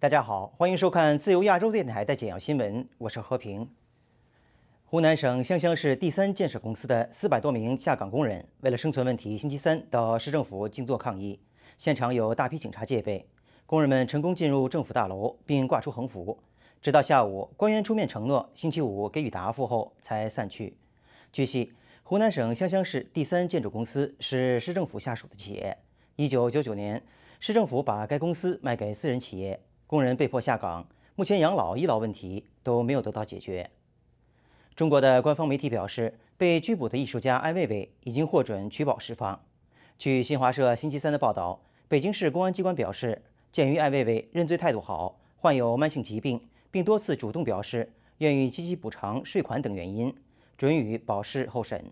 大家好，欢迎收看自由亚洲电台的简要新闻。我是和平。湖南省湘乡市第三建设公司的四百多名下岗工人，为了生存问题，星期三到市政府静坐抗议。现场有大批警察戒备，工人们成功进入政府大楼并挂出横幅。直到下午，官员出面承诺星期五给予答复后，才散去。据悉，湖南省湘乡市第三建筑公司是市政府下属的企业。一九九九年，市政府把该公司卖给私人企业。工人被迫下岗，目前养老、医疗问题都没有得到解决。中国的官方媒体表示，被拘捕的艺术家艾未未已经获准取保释放。据新华社星期三的报道，北京市公安机关表示，鉴于艾未未认罪态度好，患有慢性疾病，并多次主动表示愿意积极补偿税款等原因，准予保释候审。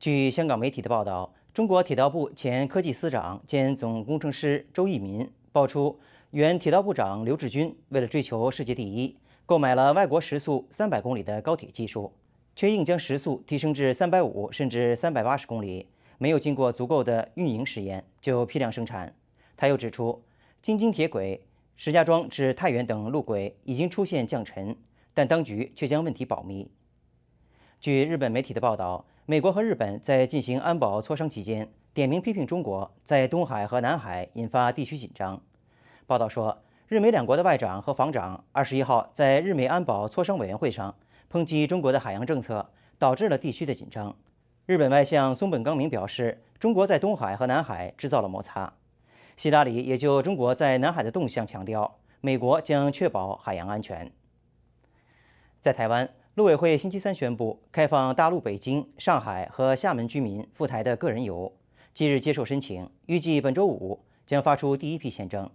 据香港媒体的报道，中国铁道部前科技司长兼总工程师周义民爆出。原铁道部长刘志军为了追求世界第一，购买了外国时速三百公里的高铁技术，却硬将时速提升至三百五甚至三百八十公里，没有经过足够的运营试验就批量生产。他又指出，京津铁轨、石家庄至太原等路轨已经出现降尘，但当局却将问题保密。据日本媒体的报道，美国和日本在进行安保磋商期间，点名批评中国在东海和南海引发地区紧张。报道说，日美两国的外长和防长二十一号在日美安保磋商委员会上抨击中国的海洋政策导致了地区的紧张。日本外相松本刚明表示，中国在东海和南海制造了摩擦。希拉里也就中国在南海的动向强调，美国将确保海洋安全。在台湾，陆委会星期三宣布开放大陆北京、上海和厦门居民赴台的个人游，即日接受申请，预计本周五将发出第一批签证。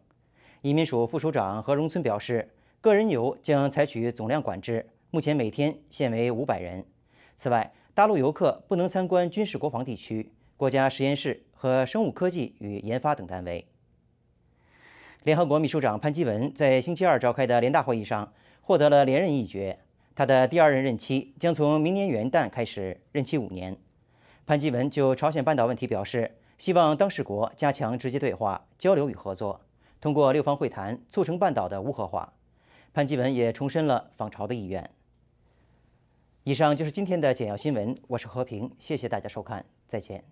移民署副署长何荣村表示，个人游将采取总量管制，目前每天限为五百人。此外，大陆游客不能参观军事国防地区、国家实验室和生物科技与研发等单位。联合国秘书长潘基文在星期二召开的联大会议上获得了连任一决，他的第二任任期将从明年元旦开始，任期五年。潘基文就朝鲜半岛问题表示，希望当事国加强直接对话、交流与合作。通过六方会谈促成半岛的无核化，潘基文也重申了访朝的意愿。以上就是今天的简要新闻，我是和平，谢谢大家收看，再见。